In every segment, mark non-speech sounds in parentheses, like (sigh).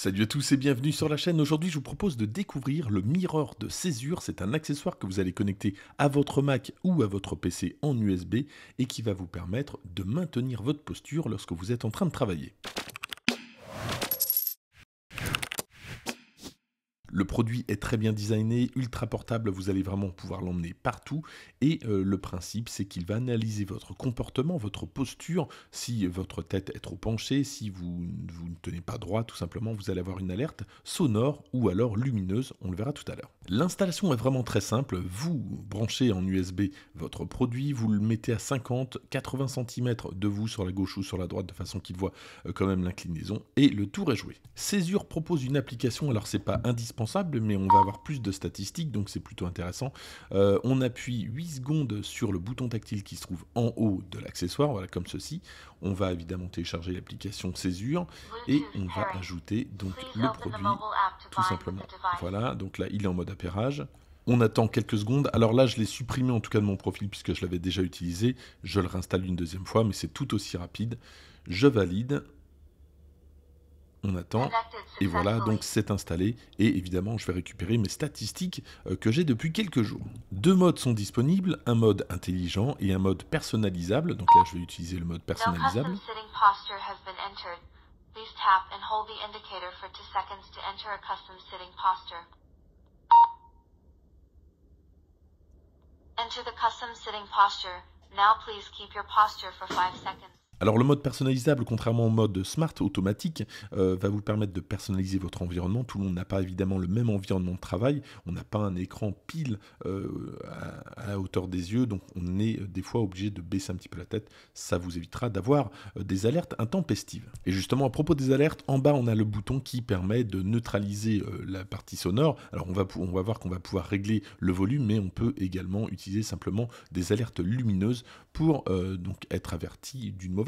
Salut à tous et bienvenue sur la chaîne. Aujourd'hui, je vous propose de découvrir le mirror de césure. C'est un accessoire que vous allez connecter à votre Mac ou à votre PC en USB et qui va vous permettre de maintenir votre posture lorsque vous êtes en train de travailler. Le produit est très bien designé, ultra portable, vous allez vraiment pouvoir l'emmener partout. Et euh, le principe, c'est qu'il va analyser votre comportement, votre posture. Si votre tête est trop penchée, si vous, vous ne tenez pas droit, tout simplement, vous allez avoir une alerte sonore ou alors lumineuse. On le verra tout à l'heure. L'installation est vraiment très simple. Vous branchez en USB votre produit, vous le mettez à 50, 80 cm de vous sur la gauche ou sur la droite de façon qu'il voit euh, quand même l'inclinaison et le tour est joué. Césure propose une application, alors c'est pas indispensable mais on va avoir plus de statistiques, donc c'est plutôt intéressant. Euh, on appuie 8 secondes sur le bouton tactile qui se trouve en haut de l'accessoire, voilà, comme ceci. On va évidemment télécharger l'application Césure et on va ajouter donc le produit tout simplement. Voilà, donc là il est en mode appairage on attend quelques secondes. Alors là, je l'ai supprimé en tout cas de mon profil puisque je l'avais déjà utilisé. Je le réinstalle une deuxième fois, mais c'est tout aussi rapide. Je valide, on attend. Et voilà, donc c'est installé. Et évidemment, je vais récupérer mes statistiques euh, que j'ai depuis quelques jours. Deux modes sont disponibles, un mode intelligent et un mode personnalisable. Donc là, je vais utiliser le mode personnalisable. Enter the custom sitting posture. Now please keep your posture for 5 seconds. Alors le mode personnalisable, contrairement au mode smart automatique, euh, va vous permettre de personnaliser votre environnement. Tout le monde n'a pas évidemment le même environnement de travail. On n'a pas un écran pile euh, à, la hauteur des yeux, donc on est euh, des fois obligé de baisser un petit peu la tête. Ça vous évitera d'avoir des alertes intempestives. Et justement à propos des alertes, en bas on a le bouton qui permet de neutraliser la partie sonore. Alors on va, on va voir qu'on va pouvoir régler le volume, mais on peut également utiliser simplement des alertes lumineuses pour donc être averti d'une mauvaise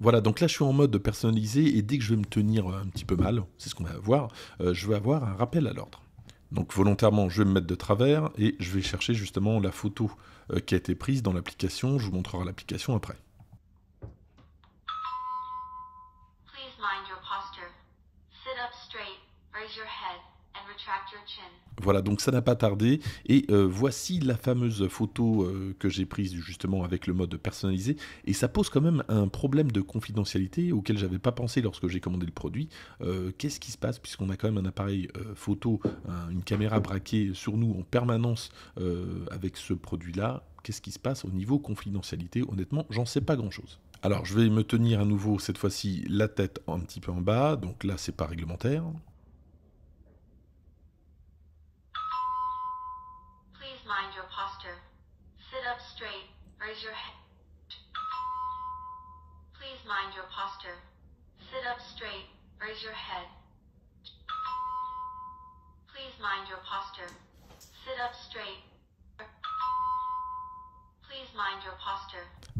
Voilà, donc là je suis en mode personnalisé et dès que je vais me tenir euh, un petit peu mal, c'est ce qu'on va avoir, euh, je vais avoir un rappel à l'ordre. Donc volontairement, je vais me mettre de travers et je vais chercher justement la photo euh, qui a été prise dans l'application. Je vous montrerai l'application après. Voilà, donc ça n'a pas tardé. Et euh, voici la fameuse photo euh, que j'ai prise justement avec le mode personnalisé. Et ça pose quand même un problème de confidentialité auquel je n'avais pas pensé lorsque j'ai commandé le produit. Euh, qu'est-ce qui se passe puisqu'on a quand même un appareil photo, une caméra braquée sur nous en permanence avec ce produit-là Qu'est-ce qui se passe au niveau confidentialité Honnêtement, j'en sais pas grand-chose. Alors, je vais me tenir à nouveau cette fois-ci la tête un petit peu en bas. Donc là, c'est pas réglementaire.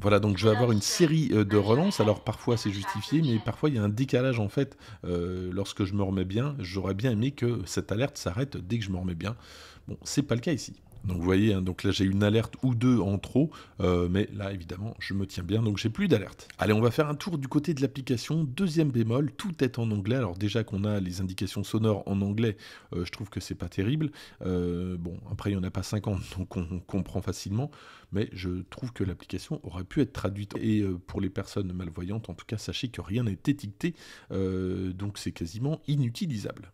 Voilà, donc je vais avoir une série euh, de relances. Alors parfois c'est justifié, mais parfois il y a un décalage en fait. Euh, lorsque je me remets bien, j'aurais bien aimé que cette alerte s'arrête dès que je me remets bien. Bon, c'est pas le cas ici. Donc vous voyez, hein, donc là j'ai une alerte ou deux en trop, euh, mais là évidemment je me tiens bien, donc j'ai plus d'alerte. Allez, on va faire un tour du côté de l'application. Deuxième bémol, tout est en anglais. Alors déjà qu'on a les indications sonores en anglais, euh, je trouve que c'est pas terrible. Euh, bon, après il n'y en a pas 50, (laughs) donc on, on comprend facilement, mais je trouve que l'application aurait pu être traduite. Et pour les personnes malvoyantes, en tout cas, sachez que rien n'est étiqueté, donc c'est quasiment inutilisable.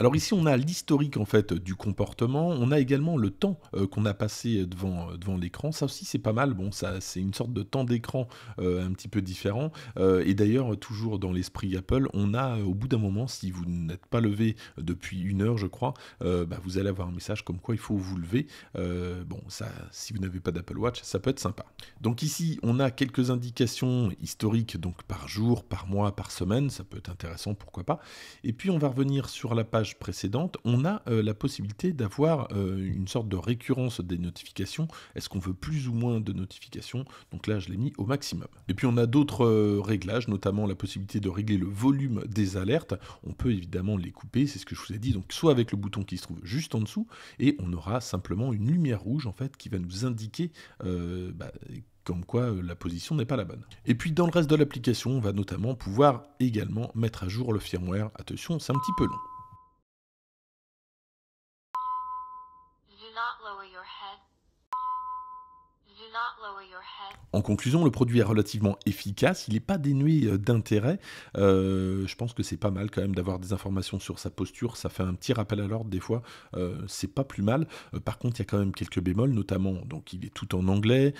Alors ici, on a l'historique en fait du comportement. On a également le temps euh, qu'on a passé devant, euh, devant l'écran. Ça aussi, c'est pas mal. Bon, ça, c'est une sorte de temps d'écran euh, un petit peu différent. et d'ailleurs, toujours dans l'esprit Apple, on a au bout d'un moment, si vous n'êtes pas levé depuis une heure, je crois, bah, vous allez avoir un message comme quoi il faut vous lever. bon, ça, si vous n'avez pas d'Apple Watch, ça peut être sympa. Donc ici, on a quelques indications historiques, donc par jour, par mois, par semaine. Ça peut être intéressant, pourquoi pas. Et puis, on va revenir sur la page précédente, on a euh, la possibilité d'avoir euh, une sorte de récurrence des notifications. Est-ce qu'on veut plus ou moins de notifications Donc là, je l'ai mis au maximum. Et puis on a d'autres euh, réglages, notamment la possibilité de régler le volume des alertes. On peut évidemment les couper, c'est ce que je vous ai dit. Donc soit avec le bouton qui se trouve juste en dessous, et on aura simplement une lumière rouge en fait qui va nous indiquer bah, comme quoi la position n'est pas la bonne. Et puis dans le reste de l'application, on va notamment pouvoir également mettre à jour le firmware. Attention, c'est un petit peu long. not lower your head, En conclusion, le produit est relativement efficace, il n'est pas dénué euh, d'intérêt. Euh, je pense que c'est pas mal quand même d'avoir des informations sur sa posture, ça fait un petit rappel à l'ordre des fois, euh, c'est pas plus mal. par contre, il y a quand même quelques bémols, notamment, donc il est tout en anglais,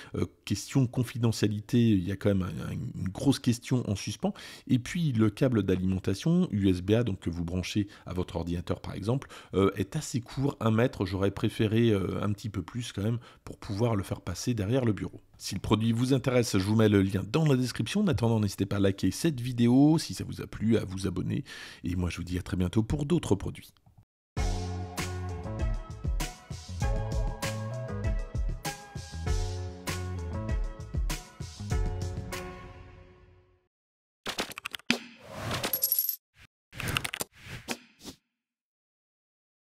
question confidentialité, il y a quand même une grosse question en suspens, et puis le câble d'alimentation USB-A, donc que vous branchez à votre ordinateur par exemple, est assez court, un mètre, j'aurais préféré un petit peu plus quand même pour pouvoir le faire passer derrière le bureau. Si le produit vous intéresse, je vous mets le lien dans la description. En attendant, n'hésitez pas à liker cette vidéo si ça vous a plu, à vous abonner. Et moi, je vous dis à très bientôt pour d'autres produits.